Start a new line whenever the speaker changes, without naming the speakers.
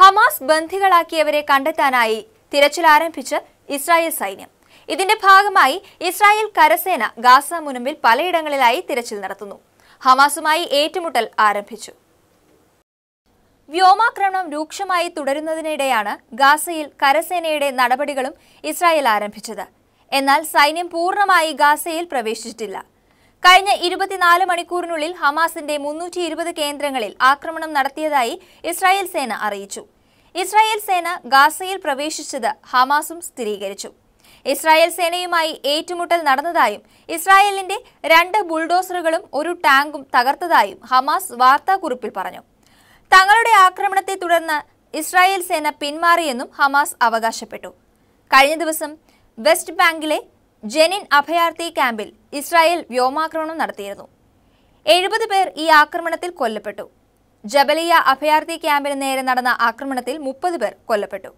Hamas ബന്ധികളാക്കിയവരെ കണ്ടെത്താനായി തിരച്ചിൽ ആരംഭിച്ച് ഇസ്രായേൽ സൈന്യം ഇതിന്റെ ഭാഗമായി ഇസ്രായേൽ കരസേന ഗാസ മുനമ്പിൽ പലയിടങ്ങളിലായി തിരച്ചിൽ നടത്തുന്നു ഹമാസുമായി ഏറ്റുമുട്ടൽ ആരംഭിച്ചു വ്യോമാക്രമണം രൂക്ഷമായി തുടരുന്നതിനിടെയാണ് ഗാസയിൽ കരസേനയുടെ നടപടികളും ഇസ്രായേൽ ആരംഭിച്ചത് എന്നാൽ സൈന്യം പൂർണ്ണമായി ഗാസയിൽ പ്രവേശിച്ചിട്ടില്ല കഴിഞ്ഞ ഇരുപത്തിനാല് മണിക്കൂറിനുള്ളിൽ ഹമാസിന്റെ മുന്നൂറ്റി ഇരുപത് കേന്ദ്രങ്ങളിൽ ആക്രമണം നടത്തിയതായി ഇസ്രായേൽ സേന അറിയിച്ചു ഇസ്രായേൽ സേന ഗാസയിൽ പ്രവേശിച്ചത് ഹമാസും സ്ഥിരീകരിച്ചു ഇസ്രായേൽ സേനയുമായി ഏറ്റുമുട്ടൽ നടന്നതായും ഇസ്രായേലിന്റെ രണ്ട് ബുൾഡോസറുകളും ഒരു ടാങ്കും തകർത്തതായും ഹമാസ് വാർത്താക്കുറിപ്പിൽ പറഞ്ഞു തങ്ങളുടെ ആക്രമണത്തെ തുടർന്ന് ഇസ്രായേൽ സേന പിന്മാറിയെന്നും ഹമാസ് അവകാശപ്പെട്ടു കഴിഞ്ഞ ദിവസം വെസ്റ്റ് ബാങ്കിലെ ജെനിൻ അഭയാർത്ഥി ക്യാമ്പിൽ ഇസ്രായേൽ വ്യോമാക്രമണം നടത്തിയിരുന്നു എഴുപത് പേർ ഈ ആക്രമണത്തിൽ കൊല്ലപ്പെട്ടു ജബലിയ അഭയാർത്ഥി ക്യാമ്പിന് നേരെ നടന്ന ആക്രമണത്തിൽ മുപ്പത് പേർ കൊല്ലപ്പെട്ടു